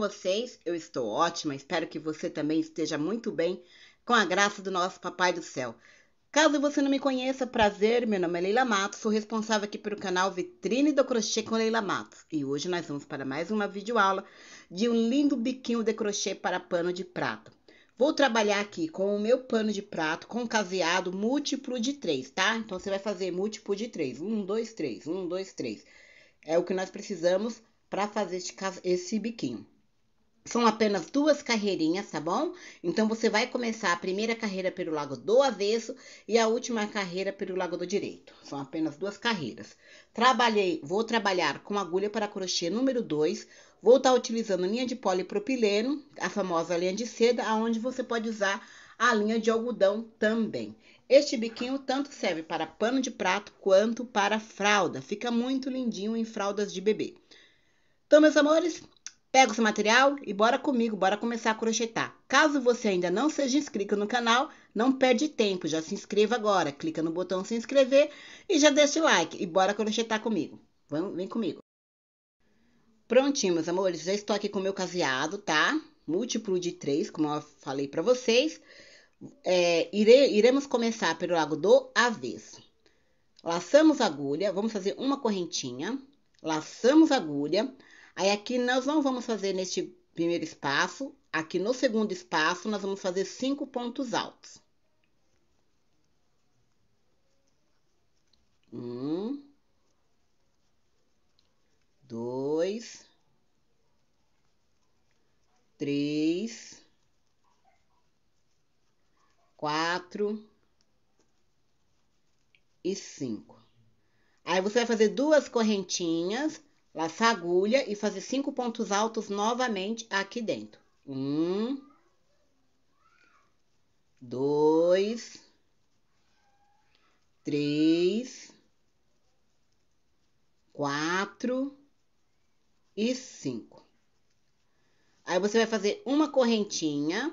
com vocês? Eu estou ótima, espero que você também esteja muito bem, com a graça do nosso Papai do Céu. Caso você não me conheça, prazer, meu nome é Leila Matos, sou responsável aqui pelo canal Vitrine do Crochê com Leila Matos. E hoje nós vamos para mais uma videoaula de um lindo biquinho de crochê para pano de prato. Vou trabalhar aqui com o meu pano de prato com caseado múltiplo de 3, tá? Então, você vai fazer múltiplo de 3, 1, 2, 3, 1, 2, 3. É o que nós precisamos para fazer esse biquinho. São apenas duas carreirinhas, tá bom? Então você vai começar a primeira carreira pelo lado do avesso e a última carreira pelo lado do direito. São apenas duas carreiras. Trabalhei, vou trabalhar com agulha para crochê número 2. Vou estar tá utilizando linha de polipropileno, a famosa linha de seda, aonde você pode usar a linha de algodão também. Este biquinho tanto serve para pano de prato quanto para fralda. Fica muito lindinho em fraldas de bebê. Então, meus amores, Pega o seu material e bora comigo, bora começar a crochetar. Caso você ainda não seja inscrito no canal, não perde tempo, já se inscreva agora, clica no botão se inscrever e já deixa o like e bora crochetar comigo. Vamos, vem comigo. Prontinho, meus amores, já estou aqui com o meu caseado, tá? Múltiplo de três, como eu falei para vocês. É, ire, iremos começar pelo lado do avesso. Laçamos a agulha, vamos fazer uma correntinha, laçamos a agulha, Aí aqui nós não vamos fazer neste primeiro espaço, aqui no segundo espaço nós vamos fazer cinco pontos altos. Um, dois, três, quatro e cinco. Aí você vai fazer duas correntinhas Laçar a agulha e fazer cinco pontos altos novamente aqui dentro. Um, dois, três, quatro e cinco. Aí você vai fazer uma correntinha,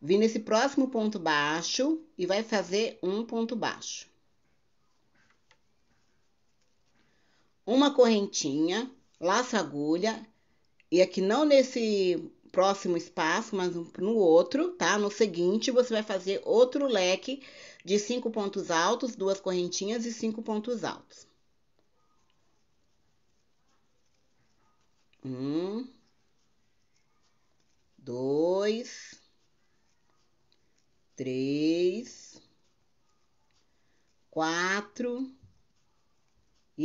vir nesse próximo ponto baixo e vai fazer um ponto baixo. uma correntinha, laço agulha, e aqui não nesse próximo espaço, mas no outro, tá? No seguinte, você vai fazer outro leque de cinco pontos altos, duas correntinhas e cinco pontos altos. Um, dois, três, quatro,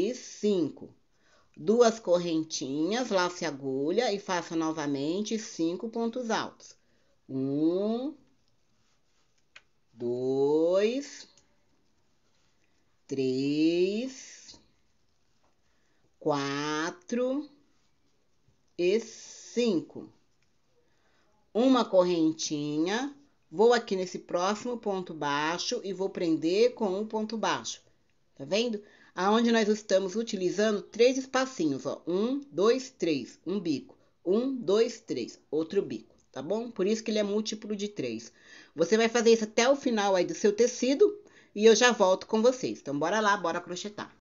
e cinco. Duas correntinhas, lace a agulha e faça novamente cinco pontos altos. Um, dois, três, quatro e cinco. Uma correntinha, vou aqui nesse próximo ponto baixo e vou prender com um ponto baixo. Tá vendo? aonde nós estamos utilizando três espacinhos, ó. Um, dois, três, um bico. Um, dois, três, outro bico, tá bom? Por isso que ele é múltiplo de três. Você vai fazer isso até o final aí do seu tecido e eu já volto com vocês. Então, bora lá, bora crochetar.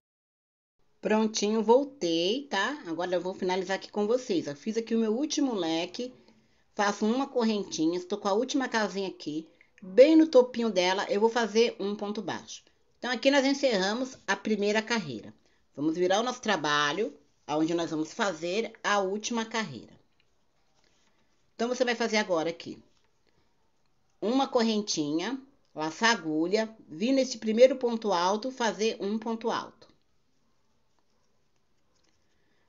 Prontinho, voltei, tá? Agora eu vou finalizar aqui com vocês. Eu fiz aqui o meu último leque, faço uma correntinha, estou com a última casinha aqui. Bem no topinho dela, eu vou fazer um ponto baixo. Então, aqui nós encerramos a primeira carreira. Vamos virar o nosso trabalho, onde nós vamos fazer a última carreira. Então, você vai fazer agora aqui. Uma correntinha, laçar agulha, vir neste primeiro ponto alto, fazer um ponto alto.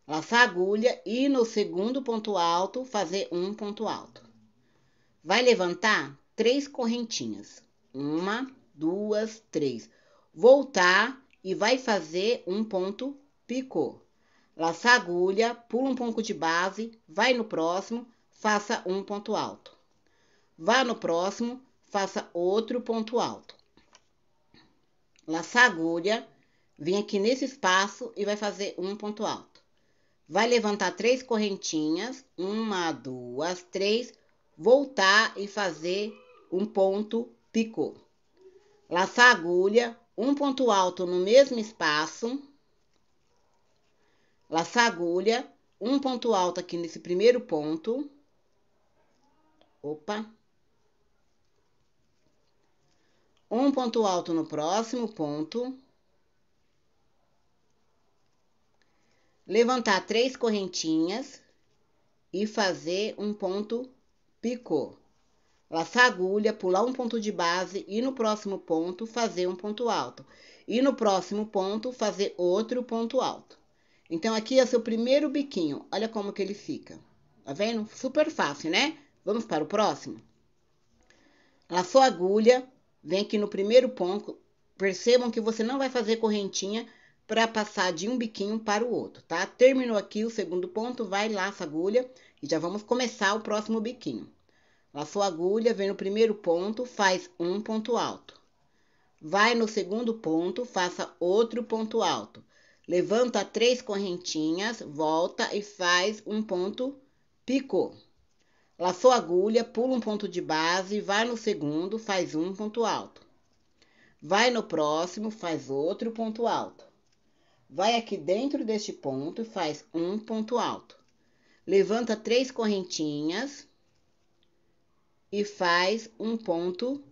Laçar agulha e no segundo ponto alto, fazer um ponto alto. Vai levantar três correntinhas. Uma, duas, três voltar e vai fazer um ponto, picô. Laça a agulha, pula um pouco de base, vai no próximo, faça um ponto alto. Vá no próximo, faça outro ponto alto. Laça a agulha, vem aqui nesse espaço e vai fazer um ponto alto. Vai levantar três correntinhas, uma, duas, três, voltar e fazer um ponto picô. Laça a agulha, um ponto alto no mesmo espaço, laçar agulha, um ponto alto aqui nesse primeiro ponto. Opa! Um ponto alto no próximo ponto. Levantar três correntinhas e fazer um ponto picô. Laçar agulha, pular um ponto de base e no próximo ponto fazer um ponto alto. E no próximo ponto fazer outro ponto alto. Então aqui é o seu primeiro biquinho. Olha como que ele fica. Tá vendo? Super fácil, né? Vamos para o próximo. Laçou a agulha, vem aqui no primeiro ponto. Percebam que você não vai fazer correntinha para passar de um biquinho para o outro, tá? Terminou aqui o segundo ponto, vai laça a agulha e já vamos começar o próximo biquinho. Laçou agulha, vem no primeiro ponto, faz um ponto alto. Vai no segundo ponto, faça outro ponto alto. Levanta três correntinhas, volta e faz um ponto picô. Laçou a agulha, pula um ponto de base, vai no segundo, faz um ponto alto. Vai no próximo, faz outro ponto alto. Vai aqui dentro deste ponto e faz um ponto alto. Levanta três correntinhas, e faz um ponto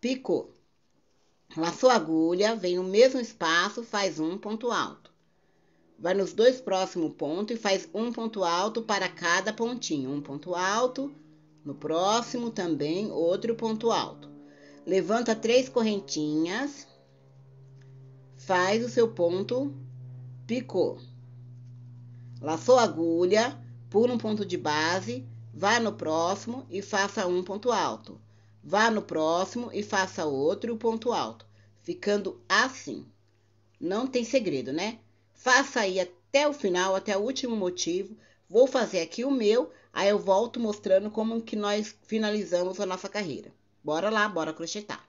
picô. Laçou a agulha, vem no mesmo espaço, faz um ponto alto. Vai nos dois próximos pontos e faz um ponto alto para cada pontinho. Um ponto alto, no próximo também outro ponto alto. Levanta três correntinhas, faz o seu ponto picô. Laçou a agulha, pula um ponto de base, Vá no próximo e faça um ponto alto. Vá no próximo e faça outro ponto alto, ficando assim. Não tem segredo, né? Faça aí até o final, até o último motivo. Vou fazer aqui o meu, aí eu volto mostrando como que nós finalizamos a nossa carreira. Bora lá, bora crochetar.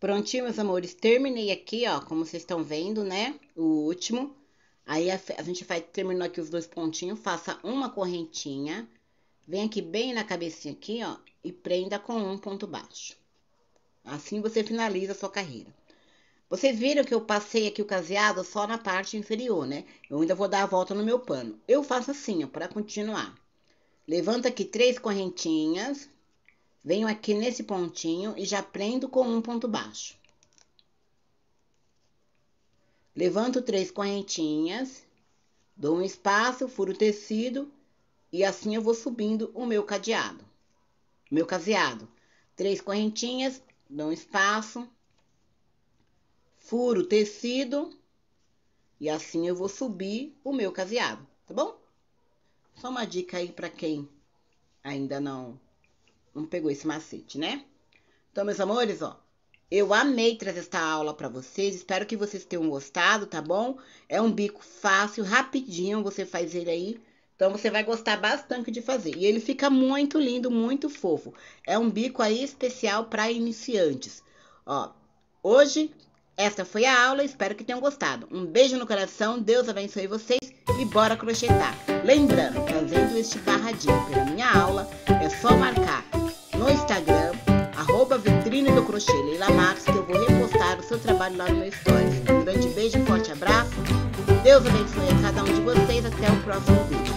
Prontinho, meus amores, terminei aqui, ó, como vocês estão vendo, né? O último. Aí, a, a gente vai, terminou aqui os dois pontinhos, faça uma correntinha, vem aqui bem na cabecinha aqui, ó, e prenda com um ponto baixo. Assim você finaliza a sua carreira. Vocês viram que eu passei aqui o caseado só na parte inferior, né? Eu ainda vou dar a volta no meu pano. Eu faço assim, ó, para continuar. Levanta aqui três correntinhas, venho aqui nesse pontinho e já prendo com um ponto baixo. Levanto três correntinhas, dou um espaço, furo o tecido e assim eu vou subindo o meu cadeado. Meu caseado. Três correntinhas, dou um espaço, furo o tecido e assim eu vou subir o meu caseado, tá bom? Só uma dica aí para quem ainda não não pegou esse macete, né? Então, meus amores, ó, eu amei trazer esta aula para vocês, espero que vocês tenham gostado, tá bom? É um bico fácil, rapidinho, você faz ele aí. Então você vai gostar bastante de fazer. E ele fica muito lindo, muito fofo. É um bico aí especial para iniciantes. Ó, hoje esta foi a aula, espero que tenham gostado. Um beijo no coração, Deus abençoe vocês e bora crochetar. Lembrando, fazendo este barradinho pela minha aula, é só marcar no Instagram Combine do crochê Leila Max, que eu vou repostar o seu trabalho lá no meu stories. Um grande beijo, forte abraço. Deus abençoe a cada um de vocês. Até o próximo vídeo.